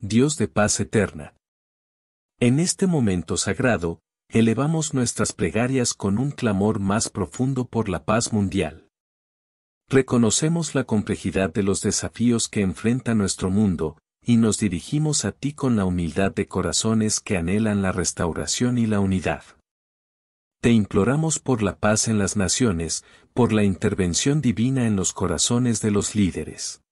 Dios de paz eterna. En este momento sagrado, elevamos nuestras plegarias con un clamor más profundo por la paz mundial. Reconocemos la complejidad de los desafíos que enfrenta nuestro mundo, y nos dirigimos a ti con la humildad de corazones que anhelan la restauración y la unidad. Te imploramos por la paz en las naciones, por la intervención divina en los corazones de los líderes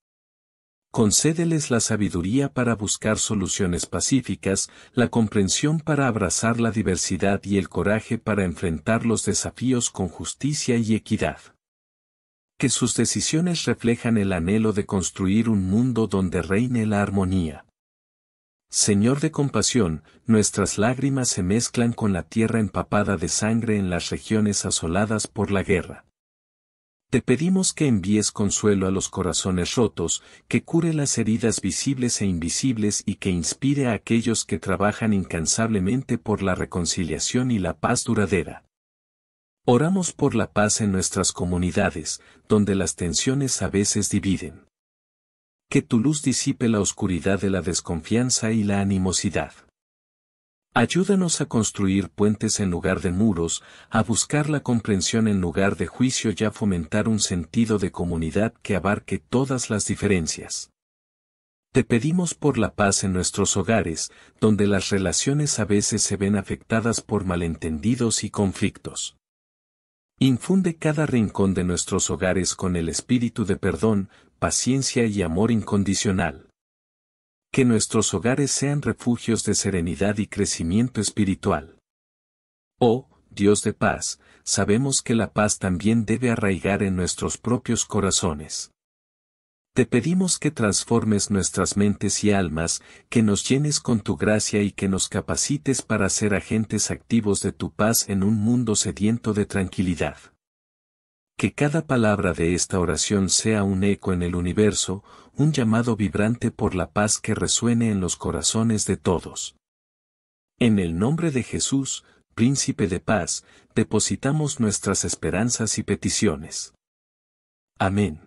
concédeles la sabiduría para buscar soluciones pacíficas, la comprensión para abrazar la diversidad y el coraje para enfrentar los desafíos con justicia y equidad. Que sus decisiones reflejan el anhelo de construir un mundo donde reine la armonía. Señor de compasión, nuestras lágrimas se mezclan con la tierra empapada de sangre en las regiones asoladas por la guerra. Te pedimos que envíes consuelo a los corazones rotos, que cure las heridas visibles e invisibles y que inspire a aquellos que trabajan incansablemente por la reconciliación y la paz duradera. Oramos por la paz en nuestras comunidades, donde las tensiones a veces dividen. Que tu luz disipe la oscuridad de la desconfianza y la animosidad. Ayúdanos a construir puentes en lugar de muros, a buscar la comprensión en lugar de juicio y a fomentar un sentido de comunidad que abarque todas las diferencias. Te pedimos por la paz en nuestros hogares, donde las relaciones a veces se ven afectadas por malentendidos y conflictos. Infunde cada rincón de nuestros hogares con el espíritu de perdón, paciencia y amor incondicional que nuestros hogares sean refugios de serenidad y crecimiento espiritual. Oh, Dios de paz, sabemos que la paz también debe arraigar en nuestros propios corazones. Te pedimos que transformes nuestras mentes y almas, que nos llenes con tu gracia y que nos capacites para ser agentes activos de tu paz en un mundo sediento de tranquilidad. Que cada palabra de esta oración sea un eco en el universo, un llamado vibrante por la paz que resuene en los corazones de todos. En el nombre de Jesús, Príncipe de Paz, depositamos nuestras esperanzas y peticiones. Amén.